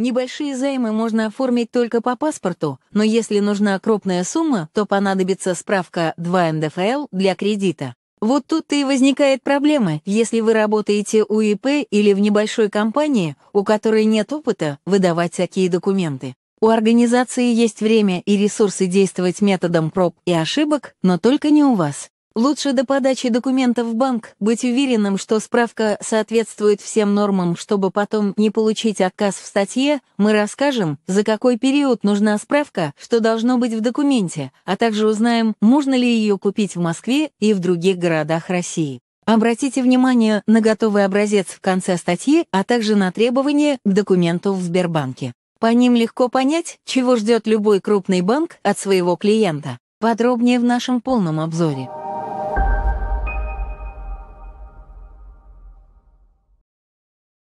Небольшие займы можно оформить только по паспорту, но если нужна крупная сумма, то понадобится справка 2 МДФЛ для кредита. Вот тут и возникает проблема, если вы работаете у ИП или в небольшой компании, у которой нет опыта выдавать такие документы. У организации есть время и ресурсы действовать методом проб и ошибок, но только не у вас. Лучше до подачи документов в банк быть уверенным, что справка соответствует всем нормам, чтобы потом не получить отказ в статье, мы расскажем, за какой период нужна справка, что должно быть в документе, а также узнаем, можно ли ее купить в Москве и в других городах России. Обратите внимание на готовый образец в конце статьи, а также на требования к документу в Сбербанке. По ним легко понять, чего ждет любой крупный банк от своего клиента. Подробнее в нашем полном обзоре.